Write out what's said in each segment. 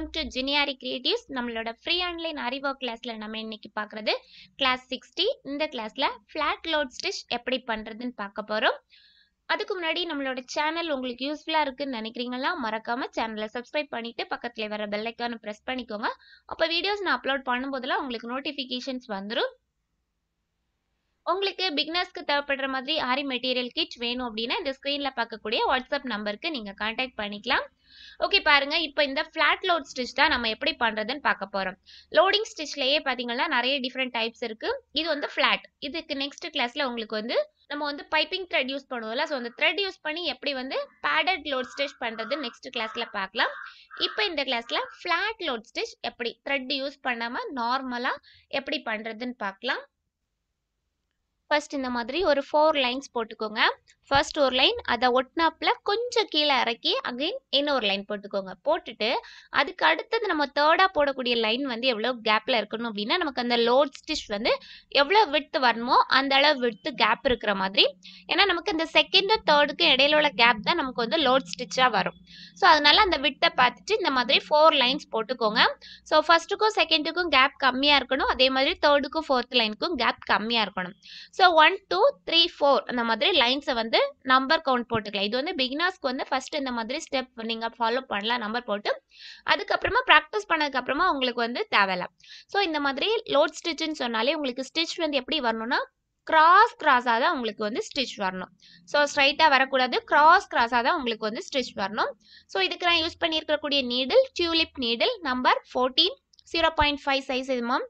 welcome to ஜினியாரி creatives நம்மளோட free online அறிவோ கிளாஸில் நம்ம இன்னைக்கு பார்க்குறது கிளாஸ் சிக்ஸ்டி இந்த கிளாஸில் ஃப்ளாட் லோட் ஸ்டிச் எப்படி பண்ணுறதுன்னு பார்க்க போகிறோம் அதுக்கு முன்னாடி நம்மளோட சேனல் உங்களுக்கு யூஸ்ஃபுல்லாக இருக்குன்னு நினைக்கிறீங்களா மறக்காமல் சேனலை சப்ஸ்கிரைப் பண்ணிவிட்டு பக்கத்தில் வர பெல்லைக்கானு ப்ரெஸ் பண்ணிக்கோங்க அப்போ வீடியோஸ் நான் அப்லோட் பண்ணும்போதெல்லாம் உங்களுக்கு நோட்டிஃபிகேஷன்ஸ் வந்துடும் உங்களுக்கு பிக்னஸ்க்கு தேவைப்படுற மாதிரி ஆரி மெட்டீரியல் கிட் வேணும் அப்படின்னா இந்த ஸ்க்ரீனில் பார்க்கக்கூடிய வாட்ஸ்அப் நம்பருக்கு நீங்கள் கான்டாக்ட் பண்ணிக்கலாம் ஓகே பாருங்க இப்போ இந்த ஃப்ளாட் லோட் ஸ்டிச் தான் நம்ம எப்படி பண்ணுறதுன்னு பார்க்க போகிறோம் லோடிங் ஸ்டிச்லேயே பார்த்தீங்கன்னா நிறைய டிஃப்ரெண்ட் டைப்ஸ் இருக்குது இது வந்து ஃப்ளாட் இதுக்கு நெக்ஸ்ட் கிளாஸில் உங்களுக்கு வந்து நம்ம வந்து பைப்பிங் த்ரெட் யூஸ் பண்ணுவோம்ல ஸோ அந்த த்ரெட் யூஸ் பண்ணி எப்படி வந்து பேடட் லோட் ஸ்டிச் பண்ணுறது நெக்ஸ்ட் கிளாஸில் பார்க்கலாம் இப்போ இந்த கிளாஸில் ஃப்ளாட் லோட் ஸ்டிச் எப்படி த்ரெட் யூஸ் பண்ணாமல் நார்மலாக எப்படி பண்ணுறதுன்னு பார்க்கலாம் ஃபர்ஸ்ட் இந்த மாதிரி ஒரு ஃபோர் லைன்ஸ் போட்டுக்கோங்க ஃபர்ஸ்ட் ஒரு லைன் அதை ஒட்டினாப்பில் கொஞ்சம் கீழே இறக்கி அகைன் இன்னொரு லைன் போட்டுக்கோங்க போட்டுட்டு அதுக்கு அடுத்தது நம்ம தேர்டாக போடக்கூடிய லைன் வந்து எவ்வளோ கேப்பில் இருக்கணும் அப்படின்னா நமக்கு அந்த லோட் ஸ்டிச் வந்து எவ்வளோ விட்த்து வரணுமோ அந்த அளவு விட்த்து கேப் இருக்கிற மாதிரி ஏன்னா நமக்கு இந்த செகண்டும் தேர்டுக்கும் இடையில உள்ள கேப் தான் நமக்கு வந்து லோட் ஸ்டிச்சாக வரும் ஸோ அதனால அந்த விட்டை பார்த்துட்டு இந்த மாதிரி ஃபோர் லைன்ஸ் போட்டுக்கோங்க ஸோ ஃபர்ஸ்ட்டுக்கும் செகண்டுக்கும் கேப் கம்மியாக இருக்கணும் அதே மாதிரி தேர்டுக்கும் ஃபோர்த் லைனுக்கும் கேப் கம்மியாக இருக்கணும் so one two three four அந்த மாதிரி லைன்ஸை வந்து நம்பர் கவுண்ட் போட்டுக்கலாம் இது வந்து பிகினர்ஸ்க்கு வந்து ஃபர்ஸ்ட் இந்த மாதிரி ஸ்டெப் நீங்கள் ஃபாலோ பண்ணலாம் நம்பர் போட்டு அதுக்கப்புறமா ப்ராக்டிஸ் பண்ணதுக்கப்புறமா உங்களுக்கு வந்து தேவையில்லாம் ஸோ இந்த மாதிரி லோட் ஸ்டிச்சுன்னு சொன்னாலே உங்களுக்கு ஸ்டிச் வந்து எப்படி வரணும்னா கிராஸ் கிராஸாக தான் உங்களுக்கு வந்து ஸ்டிச் வரணும் ஸோ ஸ்ட்ரைட்டாக வரக்கூடாது கிராஸ் கிராஸாக தான் உங்களுக்கு வந்து ஸ்டிச் வரணும் ஸோ இதுக்கு நான் யூஸ் பண்ணியிருக்கக்கூடிய needle tulip needle number fourteen zero point five size இது மேம்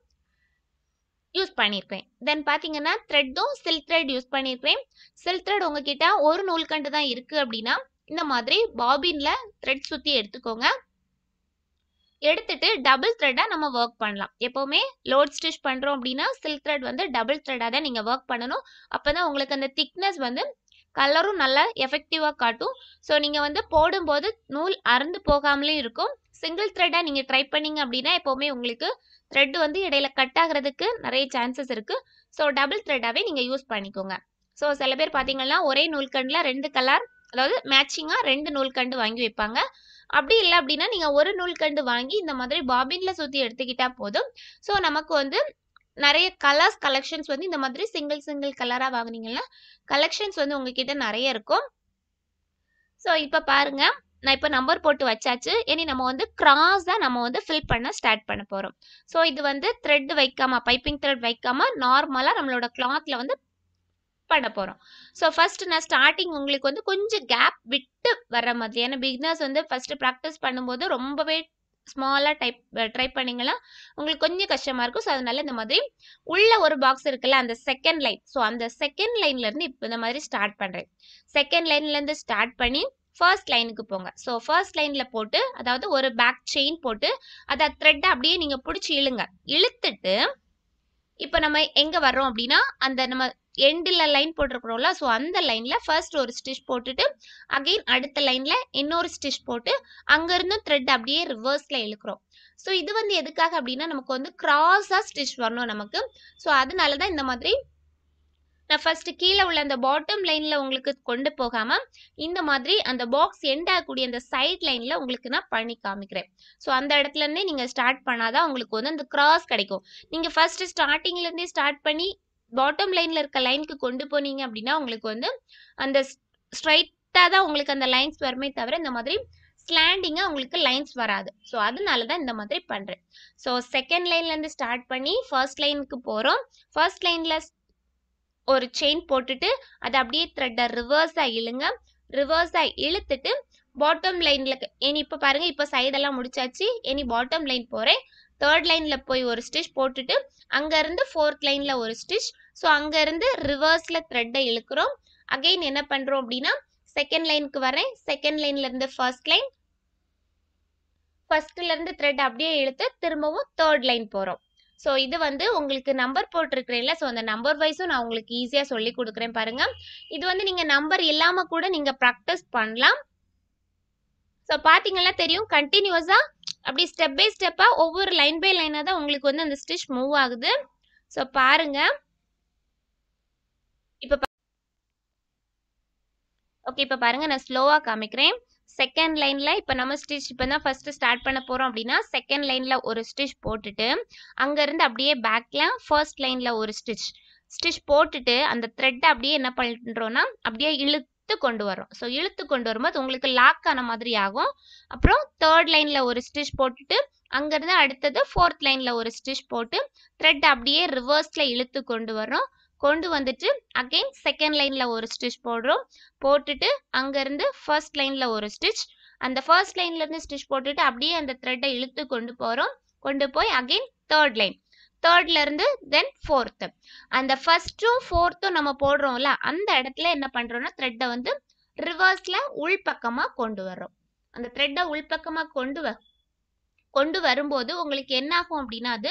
யூஸ் பண்ணியிருப்பேன் தென் பார்த்தீங்கன்னா த்ரெட்டும் சில்க் த்ரெட் யூஸ் பண்ணியிருப்பேன் சில்க் த்ரெட் உங்ககிட்ட ஒரு நூல்கண்டு தான் இருக்குது அப்படின்னா இந்த மாதிரி பாபினில் த்ரெட் சுற்றி எடுத்துக்கோங்க எடுத்துட்டு டபுள் த்ரெட்டாக நம்ம ஒர்க் பண்ணலாம் எப்போவுமே லோட் ஸ்டிச் பண்ணுறோம் அப்படின்னா சில்க் த்ரெட் வந்து டபுள் த்ரெட்டாக தான் நீங்கள் ஒர்க் பண்ணணும் அப்போ தான் உங்களுக்கு அந்த திக்னஸ் வந்து கலரும் நல்லா எஃபெக்டிவாக காட்டும் ஸோ நீங்கள் வந்து போடும்போது நூல் அறுந்து போகாமலே இருக்கும் சிங்கிள் த்ரெட்டாக நீங்கள் ட்ரை பண்ணிங்க அப்படின்னா எப்போவுமே உங்களுக்கு த்ரெட் வந்து இடையில கட் ஆகிறதுக்கு நிறைய சான்சஸ் இருக்குது ஸோ டபுள் த்ரெட்டாகவே நீங்கள் யூஸ் பண்ணிக்கோங்க ஸோ சில பேர் பார்த்தீங்கன்னா ஒரே நூல்கண்டில் ரெண்டு கலர் அதாவது மேட்சிங்காக ரெண்டு நூல்கண்டு வாங்கி வைப்பாங்க அப்படி இல்லை அப்படின்னா நீங்கள் ஒரு நூல்கண்டு வாங்கி இந்த மாதிரி பாபின்ல சுற்றி எடுத்துக்கிட்டால் போதும் ஸோ நமக்கு வந்து நிறைய கலர்ஸ் கலெக்ஷன்ஸ் வந்து இந்த மாதிரி சிங்கிள் சிங்கிள் கலராக வாங்கினீங்கன்னா கலெக்ஷன்ஸ் வந்து உங்ககிட்ட நிறைய இருக்கும் ஸோ இப்போ பாருங்கள் நான் இப்போ நம்பர் போட்டு வச்சாச்சு இனி நம்ம வந்து கிராஸ் தான் நம்ம வந்து ஃபில் பண்ண ஸ்டார்ட் பண்ண போகிறோம் ஸோ இது வந்து த்ரெட் வைக்காமல் பைப்பிங் த்ரெட் வைக்காமல் நார்மலாக நம்மளோட கிளாத்தில் வந்து பண்ண போகிறோம் ஸோ ஃபஸ்ட்டு நான் ஸ்டார்டிங் உங்களுக்கு வந்து கொஞ்சம் கேப் விட்டு வர மாதிரி ஏன்னா பிக்னஸ் வந்து ஃபஸ்ட்டு ப்ராக்டிஸ் பண்ணும்போது ரொம்பவே ஸ்மாலாக டைப் ட்ரை பண்ணிங்கன்னா உங்களுக்கு கொஞ்சம் கஷ்டமாக இருக்கும் ஸோ அதனால இந்த மாதிரி உள்ள ஒரு பாக்ஸ் இருக்குல்ல அந்த செகண்ட் லைன் ஸோ அந்த செகண்ட் லைன்லேருந்து இப்போ இந்த மாதிரி ஸ்டார்ட் பண்ணுறேன் செகண்ட் லைன்லேருந்து ஸ்டார்ட் பண்ணி ஃபர்ஸ்ட் லைனுக்கு போங்க ஸோ ஃபர்ஸ்ட் லைனில் போட்டு அதாவது ஒரு பேக் செயின் போட்டு அதை த்ரெட்டை அப்படியே நீங்கள் பிடிச்சி இழுங்க இழுத்துட்டு இப்போ நம்ம எங்கே வர்றோம் அப்படின்னா அந்த நம்ம எண்டில் லைன் போட்டிருக்கிறோம்ல ஸோ அந்த லைனில் ஃபர்ஸ்ட் ஒரு ஸ்டிச் போட்டுட்டு அகெயின் அடுத்த லைனில் இன்னொரு ஸ்டிச் போட்டு அங்கேருந்து த்ரெட் அப்படியே ரிவர்ஸில் இழுக்கிறோம் ஸோ இது வந்து எதுக்காக அப்படின்னா நமக்கு வந்து கிராஸாக ஸ்டிச் வரணும் நமக்கு ஸோ அதனால தான் இந்த மாதிரி நான் ஃபஸ்ட்டு கீழே உள்ள அந்த பாட்டம் லைனில் உங்களுக்கு கொண்டு போகாமல் இந்த மாதிரி அந்த பாக்ஸ் எண்டாகக்கூடிய அந்த சைட் லைனில் உங்களுக்கு நான் பண்ணி காமிக்கிறேன் ஸோ அந்த இடத்துலேருந்தே நீங்கள் ஸ்டார்ட் பண்ணாதான் உங்களுக்கு வந்து அந்த கிராஸ் கிடைக்கும் நீங்கள் ஃபஸ்ட்டு ஸ்டார்டிங்லேருந்தே ஸ்டார்ட் பண்ணி பாட்டம் லைனில் இருக்க லைனுக்கு கொண்டு போனீங்க அப்படின்னா உங்களுக்கு வந்து அந்த ஸ்ட்ரைட்டாக தான் உங்களுக்கு அந்த லைன்ஸ் வருமே தவிர இந்த மாதிரி ஸ்லாண்டிங்காக உங்களுக்கு லைன்ஸ் வராது ஸோ அதனால தான் இந்த மாதிரி பண்ணுறேன் ஸோ செகண்ட் லைன்லேருந்து ஸ்டார்ட் பண்ணி ஃபர்ஸ்ட் லைனுக்கு போகிறோம் ஃபர்ஸ்ட் லைனில் ஒரு செயின் போட்டுட்டு அதை அப்படியே த்ரெட்டை ரிவர்ஸாக இழுங்க ரிவர்ஸாக இழுத்துட்டு பாட்டம் லைனில் இனி இப்போ பாருங்கள் இப்போ சைடெல்லாம் முடிச்சாச்சு இனி பாட்டம் லைன் போகிறேன் தேர்ட் லைனில் போய் ஒரு ஸ்டிச் போட்டுட்டு அங்கேருந்து ஃபோர்த் லைனில் ஒரு ஸ்டிச் ஸோ அங்கேருந்து ரிவர்ஸில் த்ரெட்டை இழுக்கிறோம் அகெயின் என்ன பண்ணுறோம் அப்படின்னா செகண்ட் லைனுக்கு வரேன் செகண்ட் லைன்லேருந்து ஃபர்ஸ்ட் லைன் ஃபர்ஸ்ட்லேருந்து த்ரெட் அப்படியே இழுத்து திரும்பவும் தேர்ட் லைன் போகிறோம் ஸோ இது வந்து உங்களுக்கு நம்பர் போட்டிருக்கிறேன்ல ஸோ அந்த நம்பர் வைஸும் நான் உங்களுக்கு ஈஸியாக சொல்லி கொடுக்குறேன் பாருங்கள் இது வந்து நீங்கள் நம்பர் இல்லாமல் கூட நீங்கள் ப்ராக்டிஸ் பண்ணலாம் ஸோ பார்த்தீங்கன்னா தெரியும் கண்டினியூஸாக அப்படி ஸ்டெப் பை ஸ்டெப்பாக ஒவ்வொரு லைன் பை லைனாக தான் உங்களுக்கு வந்து அந்த ஸ்டிச் மூவ் ஆகுது ஸோ பாருங்கள் இப்போ ஓகே இப்போ பாருங்கள் நான் ஸ்லோவாக காமிக்கிறேன் செகண்ட் லைனில் இப்போ நம்ம ஸ்டிச் இப்போ தான் ஃபஸ்ட்டு ஸ்டார்ட் பண்ண போகிறோம் அப்படின்னா செகண்ட் லைனில் ஒரு ஸ்டிச் போட்டுட்டு அங்கேருந்து அப்படியே பேக்கில் ஃபர்ஸ்ட் லைனில் ஒரு ஸ்டிச் ஸ்டிச் போட்டுட்டு அந்த த்ரெட்டை அப்படியே என்ன பண்ணுறோன்னா அப்படியே இழுத்து கொண்டு வரோம் ஸோ இழுத்து கொண்டு வரும்போது உங்களுக்கு லாக் ஆன மாதிரி ஆகும் அப்புறம் தேர்ட் லைனில் ஒரு ஸ்டிச் போட்டுட்டு அங்கேருந்து அடுத்தது ஃபோர்த் லைனில் ஒரு ஸ்டிச் போட்டு த்ரெட் அப்படியே ரிவர்ஸில் இழுத்து கொண்டு வரோம் கொண்டு வந்துட்டு அகெயின் செகண்ட் லைனில் ஒரு ஸ்டிச் போடுறோம் போட்டுட்டு அங்கேருந்து ஃபர்ஸ்ட் லைனில் ஒரு ஸ்டிச் அந்த ஃபர்ஸ்ட் லைன்லேருந்து ஸ்டிச் போட்டுட்டு அப்படியே அந்த த்ரெட்டை இழுத்து கொண்டு போகிறோம் கொண்டு போய் அகெயின் தேர்ட் லைன் தேர்ட்லேருந்து தென் ஃபோர்த்து அந்த ஃபர்ஸ்ட்டும் ஃபோர்த்தும் நம்ம போடுறோம்ல அந்த இடத்துல என்ன பண்ணுறோம்னா த்ரெட்டை வந்து ரிவர்ஸில் உள்பக்கமாக கொண்டு வர்றோம் அந்த த்ரெட்டை உள்பக்கமாக கொண்டு வ கொண்டு வரும்போது உங்களுக்கு என்ன ஆகும் அப்படின்னா அது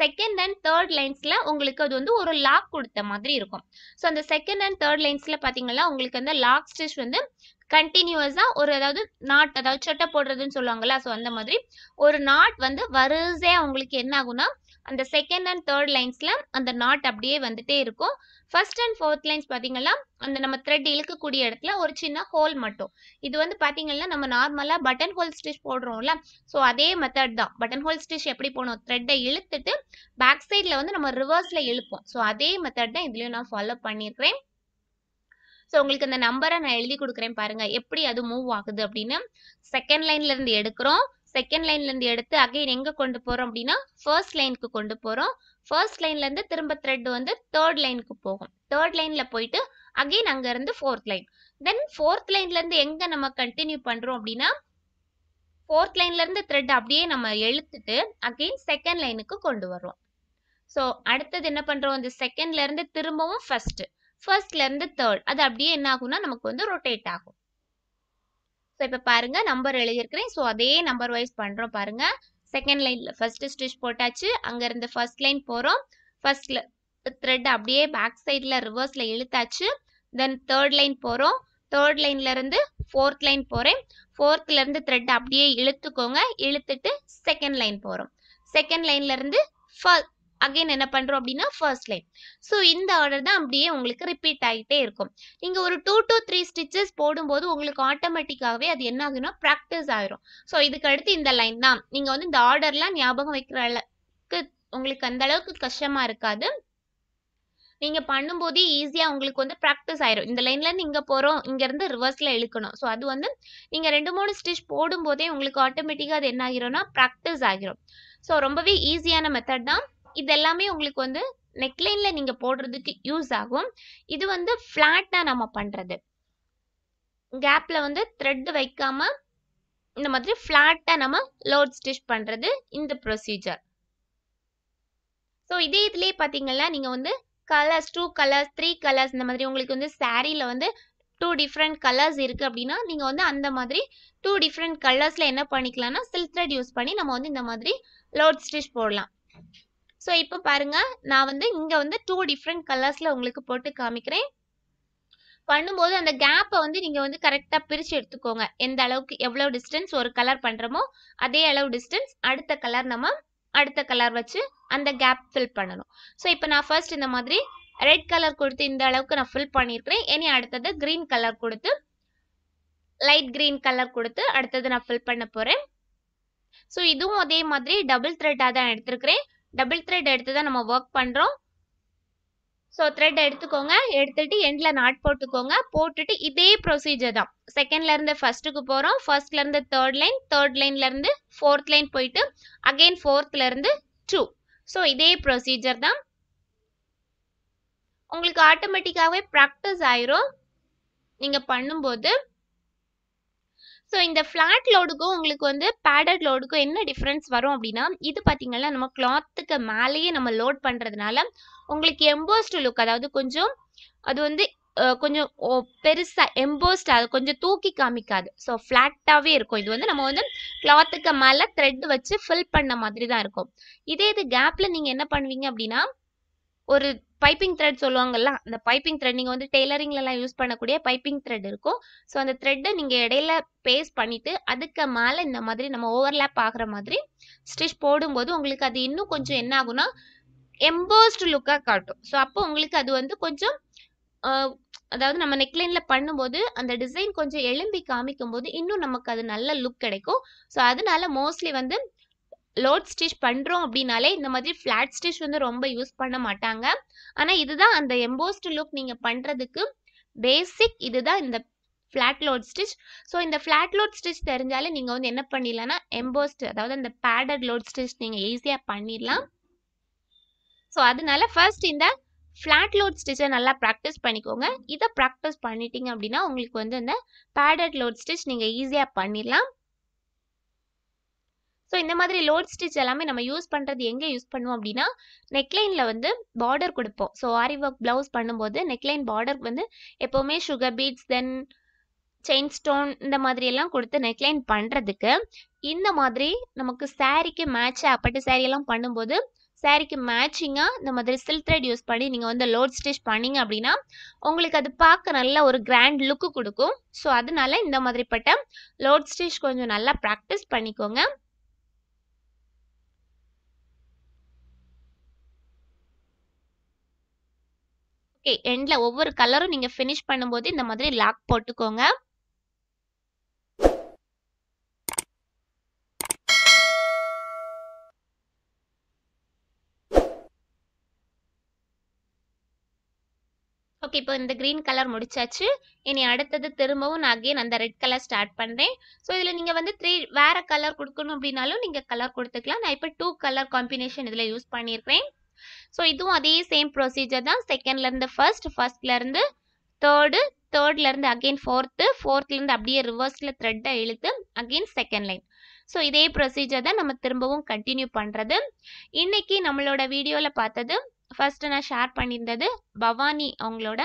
செகண்ட் அண்ட் தேர்ட் லைன்ஸில் உங்களுக்கு அது வந்து ஒரு லாக் கொடுத்த மாதிரி இருக்கும் ஸோ அந்த செகண்ட் அண்ட் தேர்ட் லைன்ஸில் பார்த்தீங்கன்னா உங்களுக்கு அந்த லாக் ஸ்டிச் வந்து கண்டினியூஸாக ஒரு அதாவது நாட் அதாவது சொட்டை போடுறதுன்னு சொல்லுவாங்கல்ல ஸோ அந்த மாதிரி ஒரு நாட் வந்து வரிசையாக உங்களுக்கு என்ன ஆகும்னா அந்த செகண்ட் அண்ட் தேர்ட் லைன்ஸில் அந்த நாட் அப்படியே வந்துட்டே இருக்கும் ஃபர்ஸ்ட் அண்ட் ஃபோர்த் லைன்ஸ் பார்த்தீங்கன்னா அந்த நம்ம த்ரெட் இழுக்கக்கூடிய இடத்துல ஒரு சின்ன ஹோல் மட்டும் இது வந்து பார்த்தீங்கன்னா நம்ம நார்மலாக பட்டன் ஹோல் ஸ்டிச் போடுறோம்ல ஸோ அதே மெத்தட் தான் பட்டன் ஹோல் ஸ்டிச் எப்படி போனோம் த்ரெட்டை இழுத்துட்டு பேக் சைடில் வந்து நம்ம ரிவர்ஸில் இழுப்போம் ஸோ அதே மெத்தட் தான் இதுலேயும் நான் ஃபாலோ பண்ணியிருக்கிறேன் ஸோ உங்களுக்கு அந்த நம்பரை நான் எழுதி கொடுக்குறேன் பாருங்க எப்படி அது மூவ் ஆகுது அப்படின்னு செகண்ட் லைன்ல இருந்து எடுக்கிறோம் செகண்ட் இருந்து எடுத்து அகைன் எங்கே கொண்டு போகிறோம் அப்படின்னா ஃபர்ஸ்ட் லைனுக்கு கொண்டு போகிறோம் ஃபர்ஸ்ட் இருந்து திரும்ப த்ரெட் வந்து தேர்ட் லைனுக்கு போகும் தேர்ட் லைனில் போயிட்டு அகைன் அங்கேருந்து ஃபோர்த் லைன் தென் ஃபோர்த் லைன்லேருந்து எங்கே நம்ம கண்டினியூ பண்ணுறோம் அப்படின்னா ஃபோர்த் இருந்து த்ரெட் அப்படியே நம்ம எழுத்துட்டு அகைன் செகண்ட் லைனுக்கு கொண்டு வரோம் ஸோ அடுத்தது என்ன பண்ணுறோம் செகண்ட்ல இருந்து திரும்பவும் ஃபர்ஸ்ட்ல ஃபர்ஸ்ட்லேருந்து தேர்ட் அது அப்படியே என்ன ஆகும்னா நமக்கு வந்து ரொட்டேட் ஆகும் ஸோ இப்போ பாருங்கள் நம்பர் எழுதியிருக்கிறேன் ஸோ அதே நம்பர் வைஸ் பண்ணுறோம் பாருங்கள் செகண்ட் லைனில் ஃபஸ்ட்டு ஸ்டிச் போட்டாச்சு அங்கேருந்து ஃபர்ஸ்ட் லைன் போகிறோம் ஃபர்ஸ்டில் த்ரெட் அப்படியே பேக் சைடில் ரிவர்ஸில் இழுத்தாச்சு தென் தேர்ட் லைன் போகிறோம் தேர்ட் லைன்லேருந்து ஃபோர்த் லைன் போகிறேன் ஃபோர்த்துலேருந்து த்ரெட் அப்படியே இழுத்துக்கோங்க இழுத்துட்டு செகண்ட் லைன் போகிறோம் செகண்ட் லைன்லேருந்து ஃப அகைன் என்ன பண்ணுறோம் அப்படின்னா ஃபர்ஸ்ட் லைன் ஸோ இந்த ஆர்டர் தான் அப்படியே உங்களுக்கு ரிப்பீட் ஆகிட்டே இருக்கும் நீங்கள் ஒரு டூ டு த்ரீ ஸ்டிச்சஸ் போடும்போது உங்களுக்கு ஆட்டோமேட்டிக்காகவே அது என்ன ஆகுதுன்னா ப்ராக்டிஸ் ஆகிரும் ஸோ இதுக்கு அடுத்து இந்த லைன் தான் நீங்கள் வந்து இந்த ஆர்டர்லாம் ஞாபகம் வைக்கிற அளவுக்கு உங்களுக்கு அந்த அளவுக்கு கஷ்டமாக இருக்காது நீங்கள் பண்ணும்போதே ஈஸியாக உங்களுக்கு வந்து ப்ராக்டிஸ் ஆயிரும் இந்த லைன்லேருந்து இங்கே போகிறோம் இங்கேருந்து ரிவர்ஸில் இழுக்கணும் ஸோ அது வந்து நீங்கள் ரெண்டு மூணு ஸ்டிச் போடும்போதே உங்களுக்கு ஆட்டோமேட்டிக்காக அது என்ன ஆகிரும்னா ப்ராக்டிஸ் ஆகிரும் ஸோ ரொம்பவே ஈஸியான மெத்தட் தான் இதெல்லாமே உங்களுக்கு வந்து நெக்லைனில் நீங்கள் போடுறதுக்கு யூஸ் ஆகும் இது வந்து ஃப்ளாட்டாக நம்ம பண்ணுறது கேப்பில் வந்து த்ரெட் வைக்காமல் இந்த மாதிரி ஃப்ளாட்டாக நம்ம லோட் ஸ்டிச் பண்ணுறது இந்த ப்ரொசீஜர் ஸோ இதே இதுலேயே பார்த்தீங்கன்னா நீங்கள் வந்து colours two colours three colours இந்த மாதிரி உங்களுக்கு வந்து சாரியில் வந்து டூ டிஃப்ரெண்ட் கலர்ஸ் இருக்குது அப்படின்னா நீங்கள் வந்து அந்த மாதிரி டூ டிஃப்ரெண்ட் கலர்ஸில் என்ன பண்ணிக்கலாம்னா சில்க் த்ரெட் யூஸ் பண்ணி நம்ம வந்து இந்த மாதிரி லோட் ஸ்டிச் போடலாம் ஸோ இப்போ பாருங்கள் நான் வந்து இங்கே வந்து டூ டிஃப்ரெண்ட் கலர்ஸில் உங்களுக்கு போட்டு காமிக்கிறேன் பண்ணும்போது அந்த கேப்பை வந்து நீங்கள் வந்து கரெக்டாக பிரித்து எடுத்துக்கோங்க எந்த அளவுக்கு எவ்வளோ டிஸ்டன்ஸ் ஒரு கலர் பண்ணுறோமோ அதே அளவு டிஸ்டன்ஸ் அடுத்த கலர் நம்ம அடுத்த கலர் வச்சு அந்த கேப் ஃபில் பண்ணணும் ஸோ இப்போ நான் ஃபர்ஸ்ட் இந்த மாதிரி ரெட் கலர் கொடுத்து இந்த அளவுக்கு நான் ஃபில் பண்ணியிருக்கிறேன் இனி அடுத்தது க்ரீன் கலர் கொடுத்து லைட் க்ரீன் கலர் கொடுத்து அடுத்தது நான் ஃபில் பண்ண போகிறேன் ஸோ இதுவும் அதே மாதிரி டபுள் த்ரெட்டாக தான் எடுத்திருக்கிறேன் டபுள் த்ரெட் எடுத்து தான் நம்ம ஒர்க் பண்ணுறோம் ஸோ த்ரெட் எடுத்துக்கோங்க எடுத்துகிட்டு எண்டில் நாட் போட்டுக்கோங்க போட்டுட்டு இதே ப்ரொசீஜர் தான் செகண்ட்லேருந்து ஃபஸ்ட்டுக்கு போகிறோம் ஃபர்ஸ்ட்லேருந்து தேர்ட் லைன் தேர்ட் லைன்லேருந்து ஃபோர்த் லைன் போயிட்டு அகெயின் ஃபோர்த்லேருந்து டூ ஸோ இதே ப்ரொசீஜர் தான் உங்களுக்கு ஆட்டோமேட்டிக்காகவே ப்ராக்டிஸ் ஆயிரும் நீங்கள் பண்ணும்போது ஸோ இந்த ஃப்ளாட் லோடுக்கும் உங்களுக்கு வந்து பேடட் லோடுக்கும் என்ன டிஃப்ரென்ஸ் வரும் அப்படின்னா இது பார்த்தீங்கன்னா நம்ம கிளாத்துக்கு மேலேயே நம்ம லோட் பண்ணுறதுனால உங்களுக்கு எம்போஸ்டு லுக் அதாவது கொஞ்சம் அது வந்து கொஞ்சம் பெருசாக எம்போஸ்ட் அது கொஞ்சம் தூக்கி காமிக்காது ஸோ ஃப்ளாட்டாகவே இருக்கும் இது வந்து நம்ம வந்து கிளாத்துக்கு மேலே த்ரெட் வச்சு ஃபில் பண்ண மாதிரி தான் இருக்கும் இதே இது கேப்பில் நீங்கள் என்ன பண்ணுவீங்க அப்படின்னா ஒரு பைப்பிங் த்ரெட் சொல்லுவாங்கல்ல அந்த பைப்பிங் த்ரெட் நீங்கள் வந்து டெய்லரிங்லலாம் யூஸ் பண்ணக்கூடிய பைப்பிங் த்ரெட் இருக்கும் ஸோ அந்த த்ரெட்டை நீங்கள் இடையில பேஸ்ட் பண்ணிவிட்டு அதுக்கு மேலே இந்த மாதிரி நம்ம ஓவர்லேப் ஆகிற மாதிரி ஸ்டிச் போடும்போது உங்களுக்கு அது இன்னும் கொஞ்சம் என்ன ஆகும்னா எம்போஸ்டு லுக்காக காட்டும் ஸோ அப்போ உங்களுக்கு அது வந்து கொஞ்சம் அதாவது நம்ம நெக்லைனில் பண்ணும்போது அந்த டிசைன் கொஞ்சம் எலும்பி காமிக்கும் போது இன்னும் நமக்கு அது நல்ல லுக் கிடைக்கும் ஸோ அதனால மோஸ்ட்லி வந்து லோட் ஸ்டிச் பண்ணுறோம் அப்படின்னாலே இந்த மாதிரி ஃப்ளாட் ஸ்டிச் வந்து ரொம்ப யூஸ் பண்ண மாட்டாங்க ஆனால் இதுதான் அந்த எம்போஸ்டு லுக் நீங்கள் பண்ணுறதுக்கு பேசிக் இதுதான் இந்த ஃப்ளாட் லோட் ஸ்டிச் ஸோ இந்த ஃப்ளாட் லோட் ஸ்டிச் தெரிஞ்சாலே நீங்கள் வந்து என்ன பண்ணிடலாம்னா எம்போஸ்டு அதாவது அந்த பேடட் லோட் ஸ்டிச் நீங்கள் ஈஸியாக பண்ணிடலாம் ஸோ அதனால ஃபர்ஸ்ட் இந்த ஃப்ளாட் லோட் ஸ்டிச்சை நல்லா ப்ராக்டிஸ் பண்ணிக்கோங்க இதை ப்ராக்டிஸ் பண்ணிட்டீங்க அப்படின்னா உங்களுக்கு வந்து இந்த பேடட் லோட் ஸ்டிச் நீங்கள் ஈஸியாக பண்ணிடலாம் ஸோ இந்த மாதிரி லோட் ஸ்டிச் எல்லாமே நம்ம யூஸ் பண்ணுறது எங்கே யூஸ் பண்ணுவோம் அப்படின்னா நெக்லைனில் வந்து பார்டர் கொடுப்போம் ஸோ ஆரி ஒர்க் ப்ளவுஸ் பண்ணும்போது நெக்லைன் பார்டர் வந்து எப்போவுமே sugar beads then chain stone இந்த மாதிரி எல்லாம் கொடுத்து நெக்லைன் பண்ணுறதுக்கு இந்த மாதிரி நமக்கு சாரீக்கு மேட்ச் அப்பட்டு சேரீ எல்லாம் பண்ணும்போது சாரீக்கு மேட்சிங்காக இந்த மாதிரி சில்க் த்ரெட் யூஸ் பண்ணி நீங்கள் வந்து லோட் ஸ்டிச் பண்ணிங்க அப்படின்னா உங்களுக்கு அது பார்க்க நல்ல ஒரு கிராண்ட் லுக்கு கொடுக்கும் ஸோ அதனால இந்த மாதிரிப்பட்ட லோட் ஸ்டிச் கொஞ்சம் நல்லா ப்ராக்டிஸ் பண்ணிக்கோங்க ஓகே எண்டில் ஒவ்வொரு கலரும் நீங்கள் ஃபினிஷ் பண்ணும்போது இந்த மாதிரி லாக் போட்டுக்கோங்க ஓகே இப்போ இந்த க்ரீன் கலர் முடிச்சாச்சு இனி அடுத்தது திரும்பவும் நான் அகெயின் அந்த ரெட் கலர் ஸ்டார்ட் பண்ணுறேன் ஸோ இதில் நீங்கள் வந்து த்ரீ வேறு கலர் கொடுக்கணும் அப்படின்னாலும் நீங்கள் கலர் கொடுத்துக்கலாம் நான் இப்போ டூ கலர் காம்பினேஷன் இதில் யூஸ் பண்ணியிருக்கேன் ஸோ இதுவும் அதே சேம் ப்ரொசீஜர் தான் செகண்ட்லேருந்து ஃபர்ஸ்ட் ஃபர்ஸ்ட்லேருந்து தேர்டு தேர்ட்லேருந்து அகெயின் ஃபோர்த்து ஃபோர்த்லேருந்து அப்படியே ரிவர்ஸில் த்ரெட்டை இழுத்து அகெயின் செகண்ட் லைன் ஸோ இதே ப்ரொசீஜர் தான் நம்ம திரும்பவும் கண்டினியூ பண்ணுறது இன்றைக்கி நம்மளோட வீடியோவில் பார்த்தது ஃபஸ்ட்டு நான் ஷேர் பண்ணியிருந்தது பவானி அவங்களோட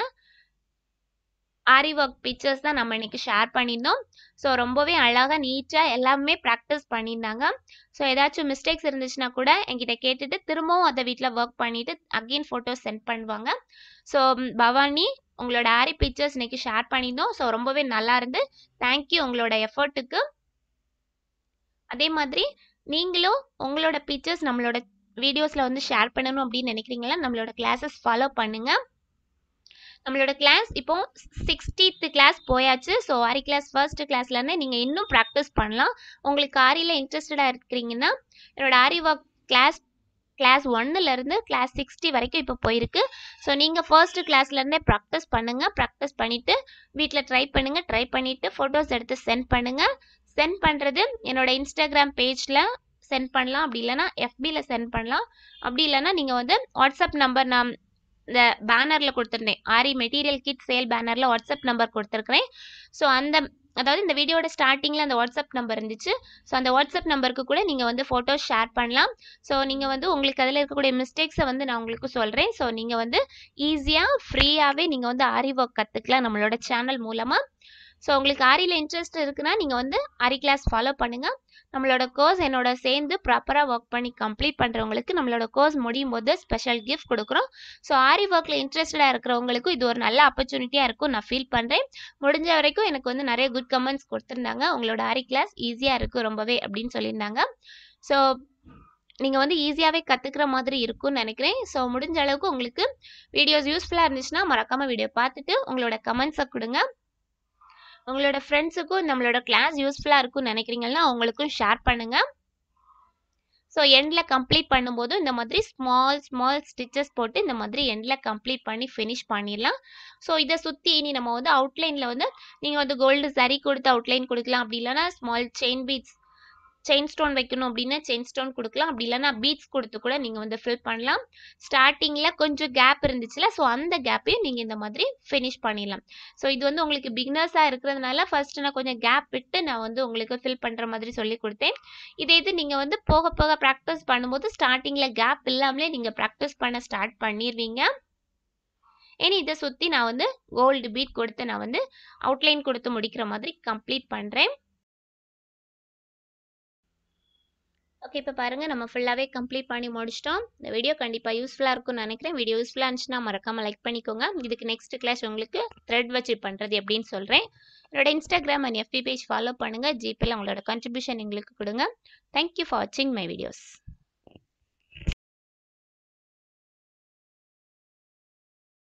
ஆரி ஒர்க் பிக்சர்ஸ் தான் நம்ம இன்னைக்கு ஷேர் பண்ணியிருந்தோம் ஸோ ரொம்பவே அழகாக நீட்டாக எல்லாமே ப்ராக்டிஸ் பண்ணியிருந்தாங்க ஸோ ஏதாச்சும் மிஸ்டேக்ஸ் இருந்துச்சுன்னா கூட என்கிட்ட கேட்டுட்டு திரும்பவும் அதை வீட்டில் ஒர்க் பண்ணிவிட்டு அகெயின் ஃபோட்டோஸ் சென்ட் பண்ணுவாங்க ஸோ பவானி உங்களோட ஆரி பிக்சர்ஸ் இன்னைக்கு ஷேர் பண்ணியிருந்தோம் ஸோ ரொம்பவே நல்லா இருந்து தேங்க்யூ உங்களோட எஃபர்ட்டுக்கு அதே மாதிரி நீங்களும் உங்களோட பிக்சர்ஸ் நம்மளோட வீடியோஸில் வந்து ஷேர் பண்ணணும் அப்படின்னு நினைக்கிறீங்களா நம்மளோட கிளாஸஸ் ஃபாலோ பண்ணுங்கள் நம்மளோட கிளாஸ் இப்போ சிக்ஸ்டீத் கிளாஸ் போயாச்சு ஸோ ஆரி கிளாஸ் ஃபர்ஸ்ட் கிளாஸ்லேருந்து நீங்கள் இன்னும் ப்ராக்டிஸ் பண்ணலாம் உங்களுக்கு ஆரியில் இன்ட்ரெஸ்டடாக இருக்கிறீங்கன்னா என்னோட ஆரி ஒர்க் கிளாஸ் கிளாஸ் ஒன்னுலேருந்து கிளாஸ் சிக்ஸ்டி வரைக்கும் இப்போ போயிருக்கு ஸோ நீங்கள் ஃபர்ஸ்ட்டு கிளாஸ்லேருந்தே ப்ராக்டிஸ் பண்ணுங்கள் ப்ராக்டிஸ் பண்ணிவிட்டு வீட்டில் ட்ரை பண்ணுங்கள் ட்ரை பண்ணிவிட்டு ஃபோட்டோஸ் எடுத்து சென்ட் பண்ணுங்கள் சென்ட் பண்ணுறது என்னோட இன்ஸ்டாகிராம் பேஜில் சென்ட் பண்ணலாம் அப்படி இல்லைனா எஃபியில் சென்ட் பண்ணலாம் அப்படி இல்லைனா நீங்கள் வந்து வாட்ஸ்அப் நம்பர் நான் இந்த பேனரில் கொடுத்துருந்தேன் ஆரி மெட்டீரியல் கிட் சேல் பேனரில் வாட்ஸ்அப் நம்பர் கொடுத்துருக்குறேன் ஸோ அந்த அதாவது இந்த வீடியோட ஸ்டார்டிங்கில் அந்த வாட்ஸ்அப் நம்பர் இருந்துச்சு ஸோ அந்த வாட்ஸ்அப் நம்பருக்கு கூட நீங்கள் வந்து ஃபோட்டோ ஷேர் பண்ணலாம் ஸோ நீங்கள் வந்து உங்களுக்கு அதில் இருக்கக்கூடிய மிஸ்டேக்ஸை வந்து நான் உங்களுக்கு சொல்கிறேன் ஸோ நீங்கள் வந்து ஈஸியாக ஃப்ரீயாகவே நீங்கள் வந்து ஆரி ஒர்க் கற்றுக்கலாம் நம்மளோட சேனல் மூலமாக ஸோ உங்களுக்கு ஆரியில் இன்ட்ரெஸ்ட் இருக்குன்னா நீங்கள் வந்து ஆரி கிளாஸ் ஃபாலோ பண்ணுங்கள் நம்மளோட கோர்ஸ் என்னோட சேர்ந்து ப்ராப்பராக ஒர்க் பண்ணி கம்ப்ளீட் பண்ணுறவங்களுக்கு நம்மளோட கோர்ஸ் முடியும் போது ஸ்பெஷல் கிஃப்ட் கொடுக்குறோம் ஸோ ஆரி ஒர்க்கில் இன்ட்ரெஸ்டடாக இருக்கிறவங்களுக்கும் இது ஒரு நல்ல ஆப்பர்ச்சுனிட்டியாக இருக்கும் நான் ஃபீல் பண்ணுறேன் முடிஞ்ச வரைக்கும் எனக்கு வந்து நிறைய குட் கமெண்ட்ஸ் கொடுத்துருந்தாங்க உங்களோட ஆரி கிளாஸ் ஈஸியாக இருக்கும் ரொம்பவே அப்படின்னு சொல்லியிருந்தாங்க ஸோ நீங்கள் வந்து ஈஸியாகவே கற்றுக்கிற மாதிரி இருக்கும்னு நினைக்கிறேன் ஸோ முடிஞ்ச அளவுக்கு உங்களுக்கு வீடியோஸ் யூஸ்ஃபுல்லாக இருந்துச்சுன்னா மறக்காமல் வீடியோ பார்த்துட்டு உங்களோட கமெண்ட்ஸை கொடுங்க உங்களோட ஃப்ரெண்ட்ஸுக்கும் நம்மளோட கிளாஸ் யூஸ்ஃபுல்லாக இருக்கும்னு நினைக்கிறீங்கன்னா அவங்களுக்கும் ஷேர் பண்ணுங்கள் ஸோ எண்டில் கம்ப்ளீட் பண்ணும்போது இந்த மாதிரி ஸ்மால் ஸ்மால் ஸ்டிச்சஸ் போட்டு இந்த மாதிரி எண்டில் கம்ப்ளீட் பண்ணி ஃபினிஷ் பண்ணிடலாம் ஸோ இதை சுற்றி இனி நம்ம வந்து அவுட்லைனில் வந்து நீங்கள் வந்து கோல்டு சரி கொடுத்து அவுட்லைன் கொடுக்கலாம் அப்படி இல்லைனா small chain beads chain stone வைக்கணும் அப்படின்னா செயின் ஸ்டோன் கொடுக்கலாம் அப்படி இல்லைன்னா பீட்ஸ் கொடுத்து கூட நீங்கள் வந்து ஃபில் பண்ணலாம் ஸ்டார்டிங்கில் கொஞ்சம் கேப் இருந்துச்சுல ஸோ அந்த கேப்பையும் நீங்கள் இந்த மாதிரி ஃபினிஷ் பண்ணிடலாம் ஸோ இது வந்து உங்களுக்கு பிக்னர்ஸாக இருக்கிறதுனால ஃபர்ஸ்ட் நான் கொஞ்சம் கேப் விட்டு நான் வந்து உங்களுக்கு ஃபில் பண்ணுற மாதிரி சொல்லி கொடுத்தேன் இதே இது நீங்கள் வந்து போக போக ப்ராக்டிஸ் பண்ணும்போது ஸ்டார்டிங்கில் கேப் இல்லாமலே நீங்கள் ப்ராக்டிஸ் பண்ண ஸ்டார்ட் பண்ணிடுவீங்க இனி இதை சுற்றி நான் வந்து கோல்டு பீட் கொடுத்து நான் வந்து அவுட்லைன் கொடுத்து முடிக்கிற மாதிரி கம்ப்ளீட் பண்ணுறேன் ஓகே இப்போ பாருங்கள் நம்ம ஃபுல்லாகவே கம்ப்ளீட் பண்ணி முடிச்சிட்டோம் இந்த வீடியோ கண்டிப்பாக யூஸ்ஃபுல்லாக இருக்கும்னு நினைக்கிறேன் வீடியோ யூஸ்ஃபுல்லாக இருந்துச்சுன்னா மறக்காமல் லைக் பண்ணிக்கோங்க இதுக்கு நெக்ஸ்ட் கிளாஸ் உங்களுக்கு த்ரெட் வச்சு பண்ணுறது எப்படின்னு சொல்கிறேன் என்னோட Instagram and FB page follow பண்ணுங்கள் ஜிபேல உங்களோட கான்ட்ரிபியூஷன் எங்களுக்கு கொடுங்க தேங்க்யூ ஃபார் வாட்சிங் மை வீடியோஸ்